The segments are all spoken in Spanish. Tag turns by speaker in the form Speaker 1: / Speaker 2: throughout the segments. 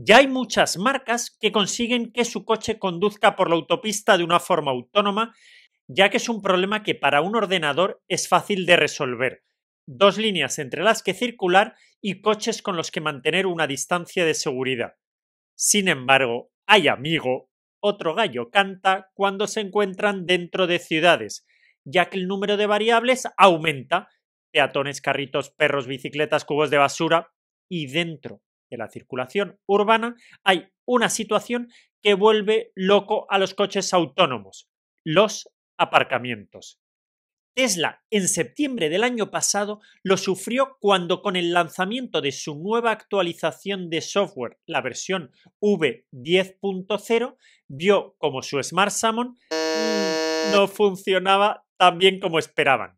Speaker 1: Ya hay muchas marcas que consiguen que su coche conduzca por la autopista de una forma autónoma, ya que es un problema que para un ordenador es fácil de resolver. Dos líneas entre las que circular y coches con los que mantener una distancia de seguridad. Sin embargo, hay amigo, otro gallo canta cuando se encuentran dentro de ciudades, ya que el número de variables aumenta, peatones, carritos, perros, bicicletas, cubos de basura, y dentro de la circulación urbana, hay una situación que vuelve loco a los coches autónomos, los aparcamientos. Tesla en septiembre del año pasado lo sufrió cuando con el lanzamiento de su nueva actualización de software, la versión V10.0, vio como su Smart mm, no funcionaba tan bien como esperaban.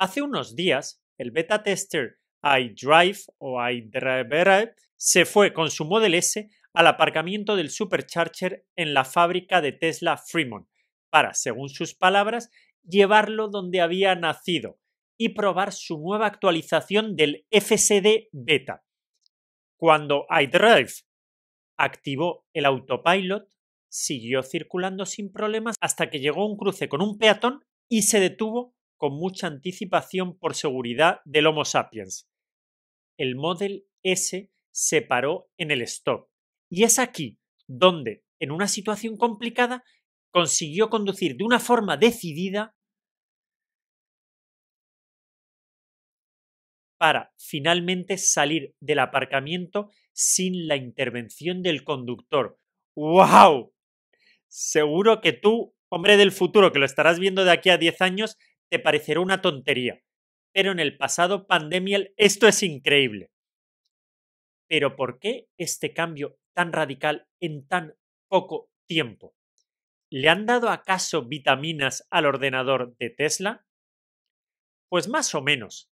Speaker 1: Hace unos días, el beta tester iDrive o iDrive se fue con su Model S al aparcamiento del Supercharger en la fábrica de Tesla Fremont para, según sus palabras, llevarlo donde había nacido y probar su nueva actualización del FSD Beta. Cuando iDrive activó el autopilot, siguió circulando sin problemas hasta que llegó un cruce con un peatón y se detuvo con mucha anticipación por seguridad del Homo sapiens el Model S se paró en el stop. Y es aquí donde, en una situación complicada, consiguió conducir de una forma decidida para finalmente salir del aparcamiento sin la intervención del conductor. ¡Wow! Seguro que tú, hombre del futuro, que lo estarás viendo de aquí a 10 años, te parecerá una tontería pero en el pasado pandemial esto es increíble. Pero ¿por qué este cambio tan radical en tan poco tiempo? ¿Le han dado acaso vitaminas al ordenador de Tesla? Pues más o menos.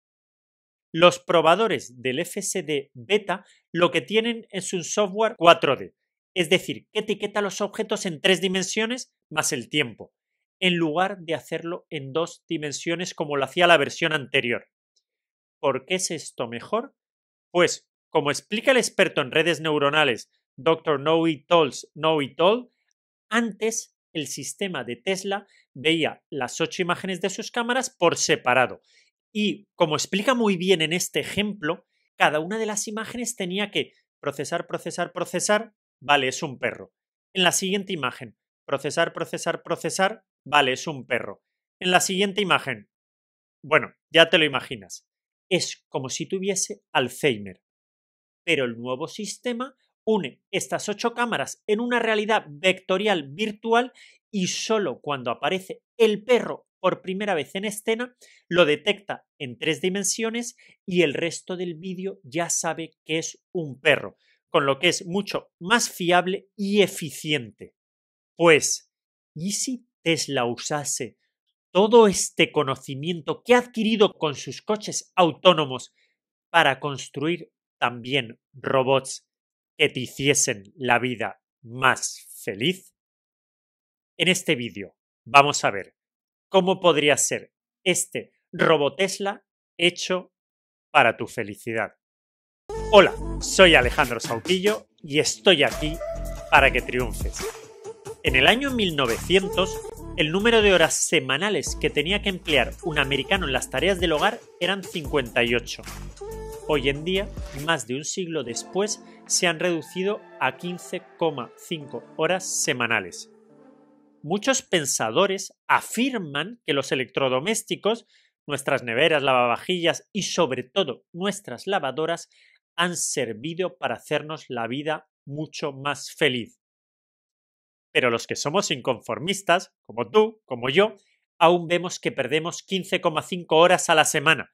Speaker 1: Los probadores del FSD beta lo que tienen es un software 4D, es decir, que etiqueta los objetos en tres dimensiones más el tiempo, en lugar de hacerlo en dos dimensiones como lo hacía la versión anterior. ¿Por qué es esto mejor? Pues, como explica el experto en redes neuronales Dr. Noe Tolls, antes el sistema de Tesla veía las ocho imágenes de sus cámaras por separado. Y como explica muy bien en este ejemplo, cada una de las imágenes tenía que procesar, procesar, procesar, vale, es un perro. En la siguiente imagen, procesar, procesar, procesar, Vale, es un perro. En la siguiente imagen. Bueno, ya te lo imaginas. Es como si tuviese Alzheimer. Pero el nuevo sistema une estas ocho cámaras en una realidad vectorial virtual y solo cuando aparece el perro por primera vez en escena, lo detecta en tres dimensiones y el resto del vídeo ya sabe que es un perro, con lo que es mucho más fiable y eficiente. Pues, ¿y si Tesla usase todo este conocimiento que ha adquirido con sus coches autónomos para construir también robots que te hiciesen la vida más feliz? En este vídeo vamos a ver cómo podría ser este robot Tesla hecho para tu felicidad. Hola, soy Alejandro Sautillo y estoy aquí para que triunfes. En el año 1900, el número de horas semanales que tenía que emplear un americano en las tareas del hogar eran 58. Hoy en día, más de un siglo después, se han reducido a 15,5 horas semanales. Muchos pensadores afirman que los electrodomésticos, nuestras neveras, lavavajillas y sobre todo nuestras lavadoras han servido para hacernos la vida mucho más feliz pero los que somos inconformistas, como tú, como yo, aún vemos que perdemos 15,5 horas a la semana.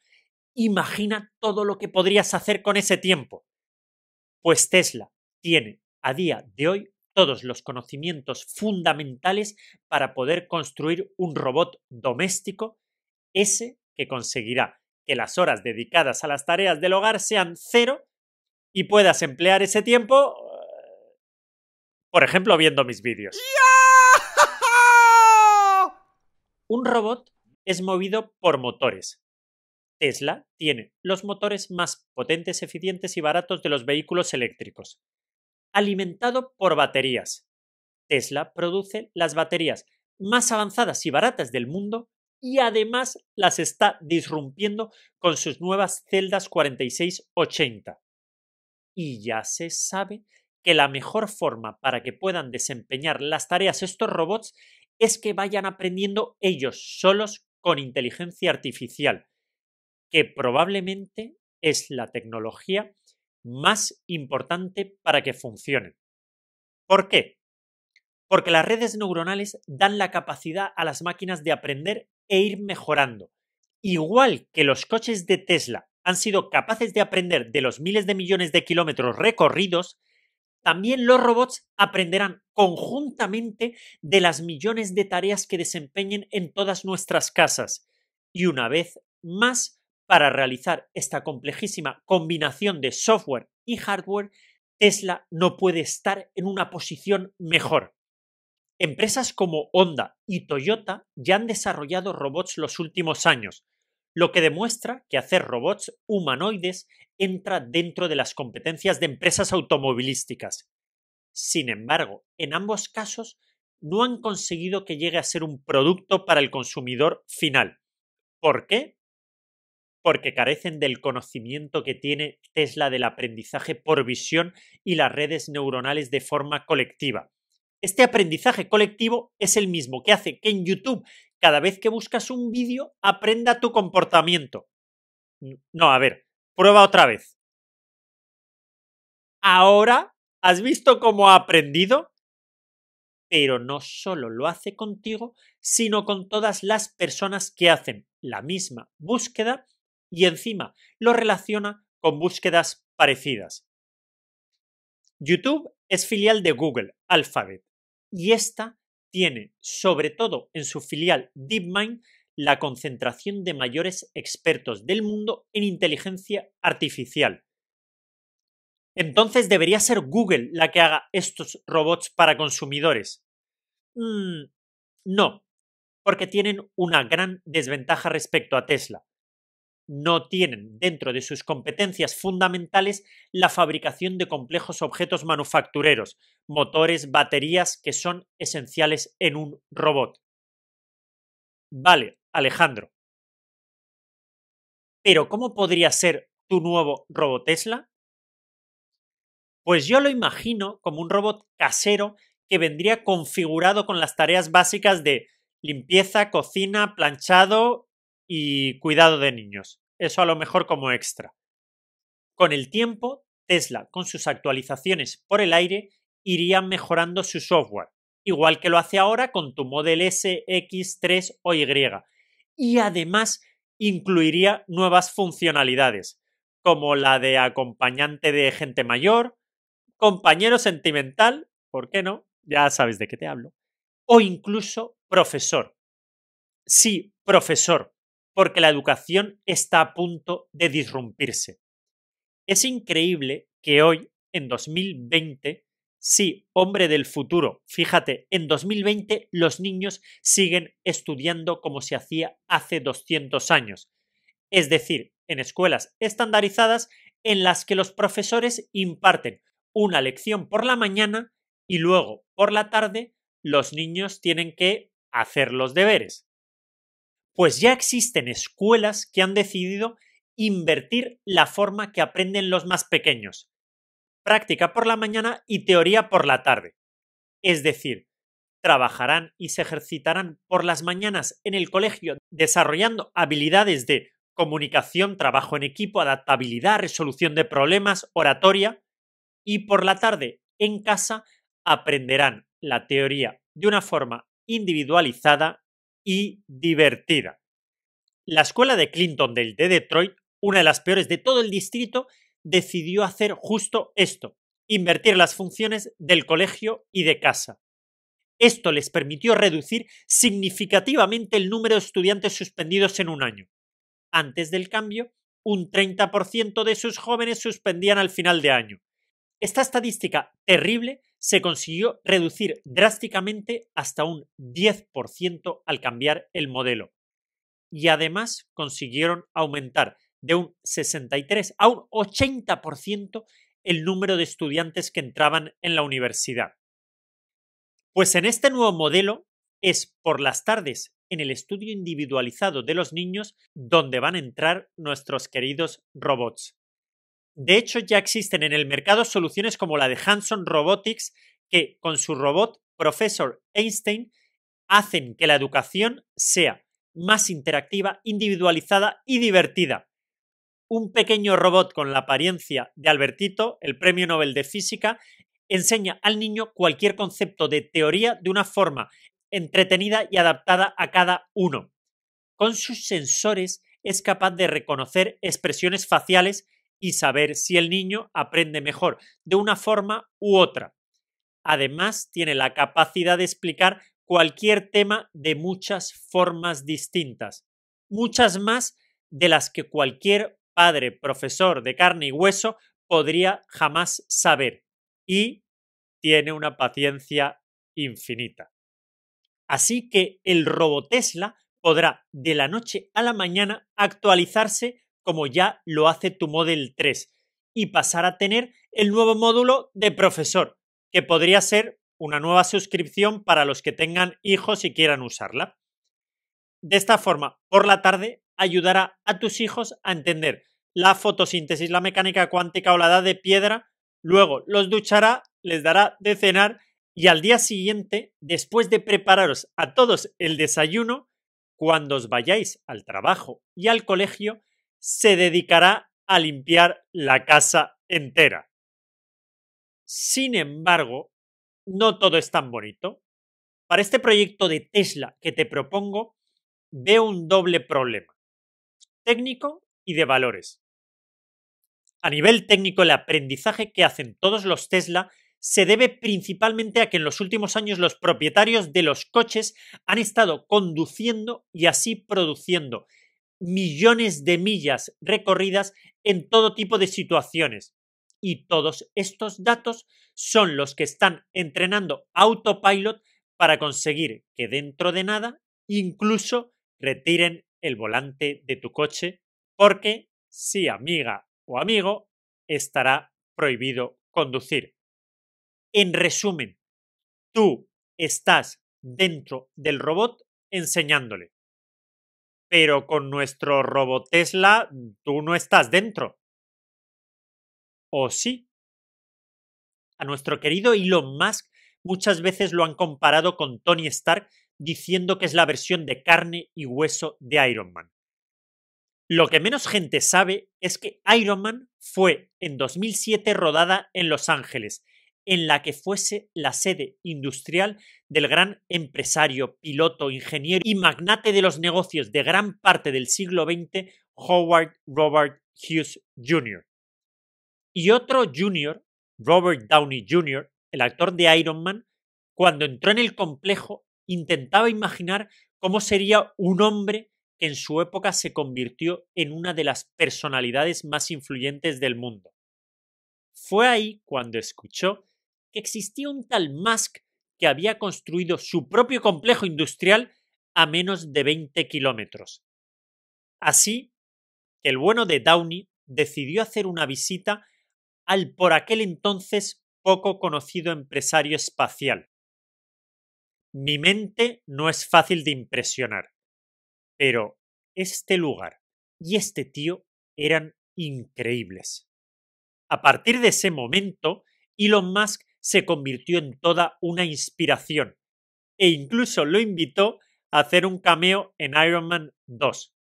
Speaker 1: Imagina todo lo que podrías hacer con ese tiempo. Pues Tesla tiene a día de hoy todos los conocimientos fundamentales para poder construir un robot doméstico, ese que conseguirá que las horas dedicadas a las tareas del hogar sean cero y puedas emplear ese tiempo por ejemplo, viendo mis vídeos. Un robot es movido por motores. Tesla tiene los motores más potentes, eficientes y baratos de los vehículos eléctricos. Alimentado por baterías. Tesla produce las baterías más avanzadas y baratas del mundo y además las está disrumpiendo con sus nuevas celdas 4680. Y ya se sabe que la mejor forma para que puedan desempeñar las tareas estos robots es que vayan aprendiendo ellos solos con inteligencia artificial, que probablemente es la tecnología más importante para que funcione. ¿Por qué? Porque las redes neuronales dan la capacidad a las máquinas de aprender e ir mejorando. Igual que los coches de Tesla han sido capaces de aprender de los miles de millones de kilómetros recorridos, también los robots aprenderán conjuntamente de las millones de tareas que desempeñen en todas nuestras casas. Y una vez más, para realizar esta complejísima combinación de software y hardware, Tesla no puede estar en una posición mejor. Empresas como Honda y Toyota ya han desarrollado robots los últimos años, lo que demuestra que hacer robots humanoides entra dentro de las competencias de empresas automovilísticas. Sin embargo, en ambos casos no han conseguido que llegue a ser un producto para el consumidor final. ¿Por qué? Porque carecen del conocimiento que tiene Tesla del aprendizaje por visión y las redes neuronales de forma colectiva. Este aprendizaje colectivo es el mismo que hace que en YouTube cada vez que buscas un vídeo, aprenda tu comportamiento. No, a ver, prueba otra vez. Ahora, ¿has visto cómo ha aprendido? Pero no solo lo hace contigo, sino con todas las personas que hacen la misma búsqueda y encima lo relaciona con búsquedas parecidas. YouTube es filial de Google, Alphabet, y esta tiene, sobre todo en su filial DeepMind, la concentración de mayores expertos del mundo en inteligencia artificial. Entonces debería ser Google la que haga estos robots para consumidores. Mm, no, porque tienen una gran desventaja respecto a Tesla no tienen dentro de sus competencias fundamentales la fabricación de complejos objetos manufactureros, motores, baterías, que son esenciales en un robot. Vale, Alejandro. Pero ¿cómo podría ser tu nuevo robot Tesla? Pues yo lo imagino como un robot casero que vendría configurado con las tareas básicas de limpieza, cocina, planchado y cuidado de niños. Eso a lo mejor como extra. Con el tiempo, Tesla, con sus actualizaciones por el aire, iría mejorando su software, igual que lo hace ahora con tu Model S, X3 o Y. Y además incluiría nuevas funcionalidades, como la de acompañante de gente mayor, compañero sentimental, ¿por qué no? Ya sabes de qué te hablo, o incluso profesor. Sí, profesor, porque la educación está a punto de disrumpirse. Es increíble que hoy, en 2020, sí, hombre del futuro, fíjate, en 2020 los niños siguen estudiando como se hacía hace 200 años, es decir, en escuelas estandarizadas en las que los profesores imparten una lección por la mañana y luego por la tarde los niños tienen que hacer los deberes. Pues ya existen escuelas que han decidido invertir la forma que aprenden los más pequeños. Práctica por la mañana y teoría por la tarde. Es decir, trabajarán y se ejercitarán por las mañanas en el colegio desarrollando habilidades de comunicación, trabajo en equipo, adaptabilidad, resolución de problemas, oratoria y por la tarde en casa aprenderán la teoría de una forma individualizada y divertida. La escuela de Clinton del de Detroit, una de las peores de todo el distrito, decidió hacer justo esto, invertir las funciones del colegio y de casa. Esto les permitió reducir significativamente el número de estudiantes suspendidos en un año. Antes del cambio, un 30% de sus jóvenes suspendían al final de año. Esta estadística terrible se consiguió reducir drásticamente hasta un 10% al cambiar el modelo. Y además consiguieron aumentar de un 63 a un 80% el número de estudiantes que entraban en la universidad. Pues en este nuevo modelo es por las tardes en el estudio individualizado de los niños donde van a entrar nuestros queridos robots. De hecho, ya existen en el mercado soluciones como la de Hanson Robotics, que con su robot Professor Einstein hacen que la educación sea más interactiva, individualizada y divertida. Un pequeño robot con la apariencia de Albertito, el Premio Nobel de Física, enseña al niño cualquier concepto de teoría de una forma entretenida y adaptada a cada uno. Con sus sensores es capaz de reconocer expresiones faciales y saber si el niño aprende mejor de una forma u otra. Además, tiene la capacidad de explicar cualquier tema de muchas formas distintas, muchas más de las que cualquier padre, profesor de carne y hueso podría jamás saber. Y tiene una paciencia infinita. Así que el robot Tesla podrá de la noche a la mañana actualizarse como ya lo hace tu Model 3 y pasar a tener el nuevo módulo de profesor, que podría ser una nueva suscripción para los que tengan hijos y quieran usarla. De esta forma, por la tarde, ayudará a tus hijos a entender la fotosíntesis, la mecánica cuántica o la edad de piedra, luego los duchará, les dará de cenar y al día siguiente, después de prepararos a todos el desayuno, cuando os vayáis al trabajo y al colegio, se dedicará a limpiar la casa entera. Sin embargo, no todo es tan bonito. Para este proyecto de Tesla que te propongo, veo un doble problema, técnico y de valores. A nivel técnico, el aprendizaje que hacen todos los Tesla se debe principalmente a que en los últimos años los propietarios de los coches han estado conduciendo y así produciendo millones de millas recorridas en todo tipo de situaciones. Y todos estos datos son los que están entrenando Autopilot para conseguir que dentro de nada incluso retiren el volante de tu coche porque si amiga o amigo estará prohibido conducir. En resumen, tú estás dentro del robot enseñándole pero con nuestro robot Tesla mm, tú no estás dentro. ¿O sí? A nuestro querido Elon Musk muchas veces lo han comparado con Tony Stark diciendo que es la versión de carne y hueso de Iron Man. Lo que menos gente sabe es que Iron Man fue en 2007 rodada en Los Ángeles en la que fuese la sede industrial del gran empresario, piloto, ingeniero y magnate de los negocios de gran parte del siglo XX, Howard Robert Hughes Jr. Y otro Jr., Robert Downey Jr., el actor de Iron Man, cuando entró en el complejo, intentaba imaginar cómo sería un hombre que en su época se convirtió en una de las personalidades más influyentes del mundo. Fue ahí cuando escuchó existía un tal Musk que había construido su propio complejo industrial a menos de 20 kilómetros. Así, el bueno de Downey decidió hacer una visita al por aquel entonces poco conocido empresario espacial. Mi mente no es fácil de impresionar, pero este lugar y este tío eran increíbles. A partir de ese momento, Elon Musk se convirtió en toda una inspiración e incluso lo invitó a hacer un cameo en Iron Man 2.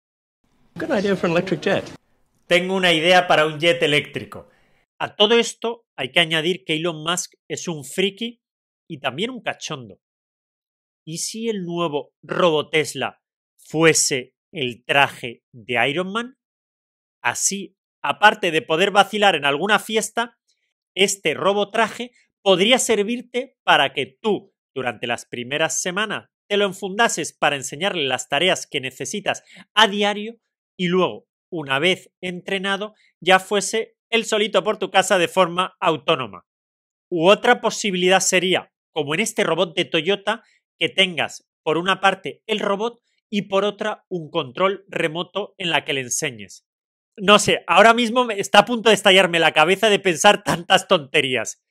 Speaker 1: Tengo una idea para un jet eléctrico. A todo esto hay que añadir que Elon Musk es un friki y también un cachondo. ¿Y si el nuevo Robo Tesla fuese el traje de Iron Man? Así, aparte de poder vacilar en alguna fiesta, este robot traje podría servirte para que tú, durante las primeras semanas, te lo enfundases para enseñarle las tareas que necesitas a diario y luego, una vez entrenado, ya fuese él solito por tu casa de forma autónoma. U otra posibilidad sería, como en este robot de Toyota, que tengas por una parte el robot y por otra un control remoto en la que le enseñes. No sé, ahora mismo está a punto de estallarme la cabeza de pensar tantas tonterías.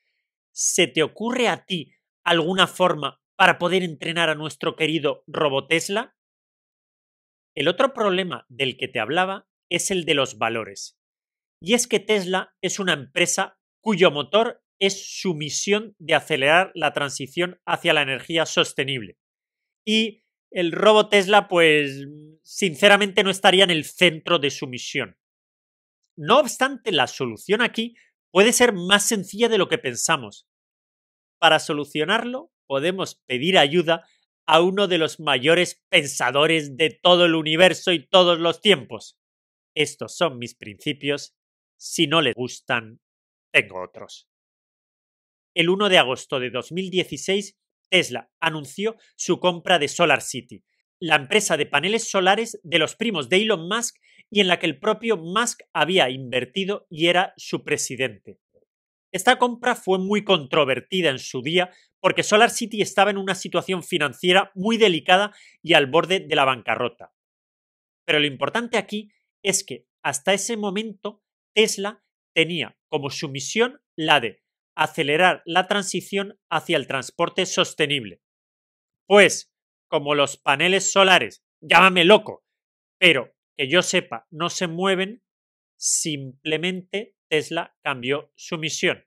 Speaker 1: ¿se te ocurre a ti alguna forma para poder entrenar a nuestro querido robot Tesla? El otro problema del que te hablaba es el de los valores. Y es que Tesla es una empresa cuyo motor es su misión de acelerar la transición hacia la energía sostenible. Y el robot Tesla, pues, sinceramente no estaría en el centro de su misión. No obstante, la solución aquí puede ser más sencilla de lo que pensamos. Para solucionarlo, podemos pedir ayuda a uno de los mayores pensadores de todo el universo y todos los tiempos. Estos son mis principios. Si no les gustan, tengo otros. El 1 de agosto de 2016, Tesla anunció su compra de Solar City, la empresa de paneles solares de los primos de Elon Musk y en la que el propio Musk había invertido y era su presidente. Esta compra fue muy controvertida en su día porque Solar City estaba en una situación financiera muy delicada y al borde de la bancarrota. Pero lo importante aquí es que hasta ese momento Tesla tenía como su misión la de acelerar la transición hacia el transporte sostenible. Pues, como los paneles solares, llámame loco, pero que yo sepa, no se mueven, simplemente Tesla cambió su misión.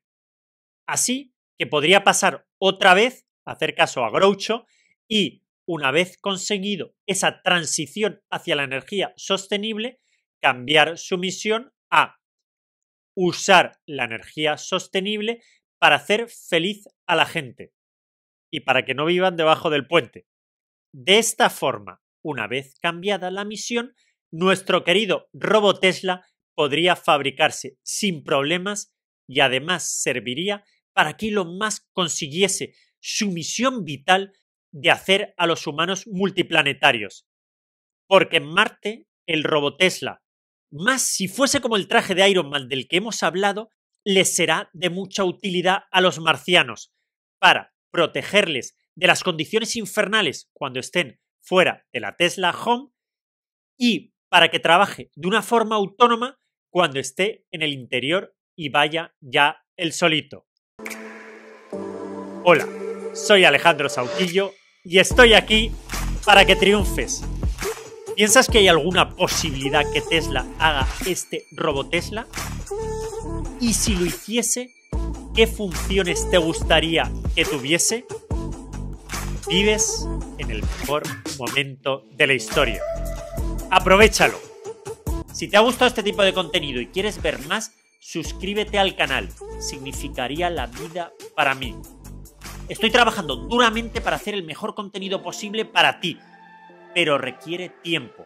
Speaker 1: Así que podría pasar otra vez, hacer caso a Groucho, y una vez conseguido esa transición hacia la energía sostenible, cambiar su misión a usar la energía sostenible para hacer feliz a la gente y para que no vivan debajo del puente. De esta forma, una vez cambiada la misión, nuestro querido robot Tesla podría fabricarse sin problemas y además serviría para que lo más consiguiese su misión vital de hacer a los humanos multiplanetarios. Porque en Marte, el robot Tesla, más si fuese como el traje de Iron Man del que hemos hablado, le será de mucha utilidad a los marcianos para protegerles de las condiciones infernales cuando estén fuera de la Tesla Home y para que trabaje de una forma autónoma cuando esté en el interior y vaya ya el solito. Hola, soy Alejandro Sauquillo y estoy aquí para que triunfes. ¿Piensas que hay alguna posibilidad que Tesla haga este Tesla? ¿Y si lo hiciese, qué funciones te gustaría que tuviese? Vives en el mejor momento de la historia aprovechalo. Si te ha gustado este tipo de contenido y quieres ver más, suscríbete al canal. Significaría la vida para mí. Estoy trabajando duramente para hacer el mejor contenido posible para ti, pero requiere tiempo.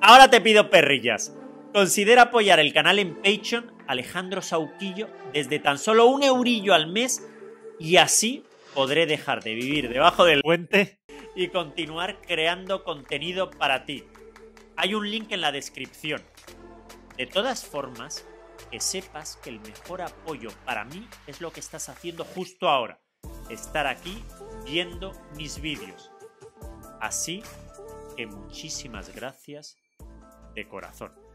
Speaker 1: Ahora te pido perrillas. Considera apoyar el canal en Patreon Alejandro Sauquillo desde tan solo un eurillo al mes y así podré dejar de vivir debajo del puente y continuar creando contenido para ti. Hay un link en la descripción. De todas formas, que sepas que el mejor apoyo para mí es lo que estás haciendo justo ahora. Estar aquí viendo mis vídeos. Así que muchísimas gracias de corazón.